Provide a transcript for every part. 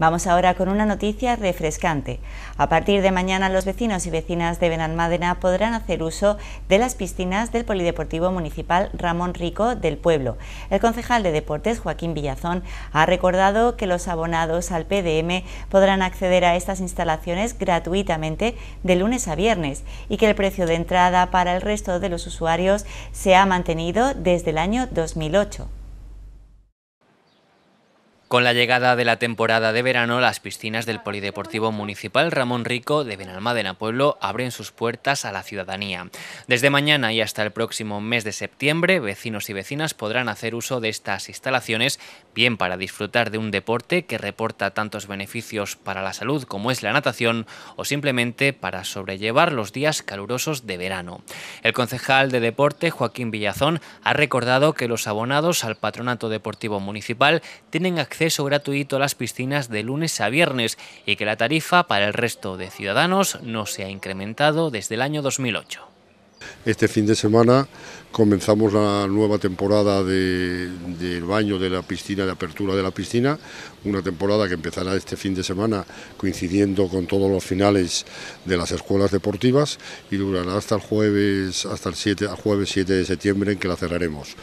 Vamos ahora con una noticia refrescante. A partir de mañana los vecinos y vecinas de Benalmádena podrán hacer uso de las piscinas del Polideportivo Municipal Ramón Rico del pueblo. El concejal de Deportes, Joaquín Villazón, ha recordado que los abonados al PDM podrán acceder a estas instalaciones gratuitamente de lunes a viernes y que el precio de entrada para el resto de los usuarios se ha mantenido desde el año 2008. Con la llegada de la temporada de verano, las piscinas del Polideportivo Municipal Ramón Rico de Benalmádena Pueblo abren sus puertas a la ciudadanía. Desde mañana y hasta el próximo mes de septiembre, vecinos y vecinas podrán hacer uso de estas instalaciones, bien para disfrutar de un deporte que reporta tantos beneficios para la salud como es la natación, o simplemente para sobrellevar los días calurosos de verano. El concejal de deporte, Joaquín Villazón, ha recordado que los abonados al Patronato Deportivo Municipal tienen acceso acceso gratuito a las piscinas de lunes a viernes y que la tarifa para el resto de ciudadanos no se ha incrementado desde el año 2008. Este fin de semana comenzamos la nueva temporada del baño de la piscina, de apertura de la piscina, una temporada que empezará este fin de semana coincidiendo con todos los finales de las escuelas deportivas y durará hasta el jueves, hasta el 7, jueves 7 de septiembre en que la cerraremos.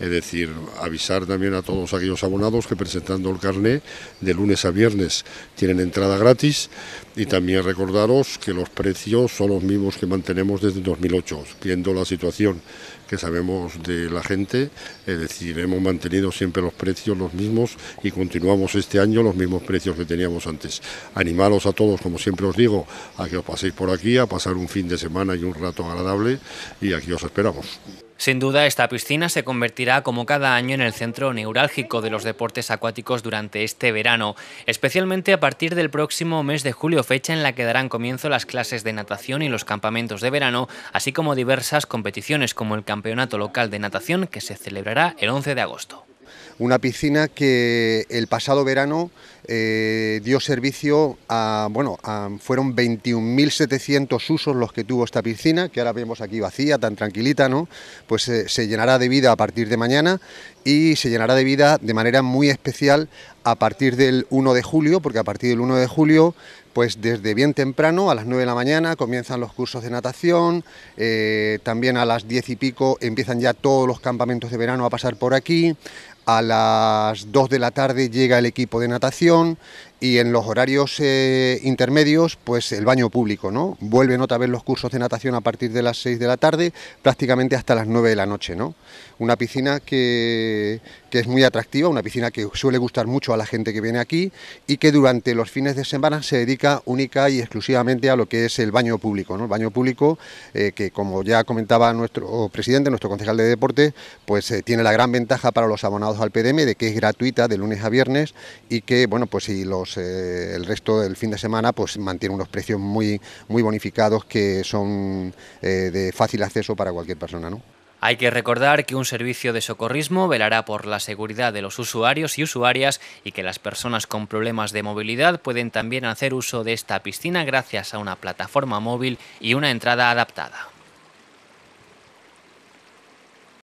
Es decir, avisar también a todos aquellos abonados que presentando el carné de lunes a viernes tienen entrada gratis y también recordaros que los precios son los mismos que mantenemos desde 2008 viendo la situación que sabemos de la gente, es decir, hemos mantenido siempre los precios los mismos y continuamos este año los mismos precios que teníamos antes. Animaros a todos, como siempre os digo, a que os paséis por aquí, a pasar un fin de semana y un rato agradable y aquí os esperamos. Sin duda, esta piscina se convertirá como cada año en el centro neurálgico de los deportes acuáticos durante este verano, especialmente a partir del próximo mes de julio, fecha en la que darán comienzo las clases de natación y los campamentos de verano, así como diversas competiciones como el Campeonato Local de Natación que se celebrará el 11 de agosto. Una piscina que el pasado verano eh, dio servicio a, bueno, fueron 21.700 usos los que tuvo esta piscina, que ahora vemos aquí vacía, tan tranquilita, ¿no? Pues eh, se llenará de vida a partir de mañana y se llenará de vida de manera muy especial a partir del 1 de julio, porque a partir del 1 de julio, pues desde bien temprano, a las 9 de la mañana, comienzan los cursos de natación, eh, también a las 10 y pico empiezan ya todos los campamentos de verano a pasar por aquí, a las 2 de la tarde llega el equipo de natación, educación y en los horarios eh, intermedios, pues el baño público, ¿no? Vuelven otra vez los cursos de natación a partir de las 6 de la tarde, prácticamente hasta las 9 de la noche, ¿no? Una piscina que, que es muy atractiva, una piscina que suele gustar mucho a la gente que viene aquí y que durante los fines de semana se dedica única y exclusivamente a lo que es el baño público, ¿no? El baño público eh, que, como ya comentaba nuestro presidente, nuestro concejal de deporte, pues eh, tiene la gran ventaja para los abonados al PDM de que es gratuita de lunes a viernes y que, bueno, pues si los pues, eh, el resto del fin de semana pues mantiene unos precios muy, muy bonificados que son eh, de fácil acceso para cualquier persona. ¿no? Hay que recordar que un servicio de socorrismo velará por la seguridad de los usuarios y usuarias y que las personas con problemas de movilidad pueden también hacer uso de esta piscina gracias a una plataforma móvil y una entrada adaptada.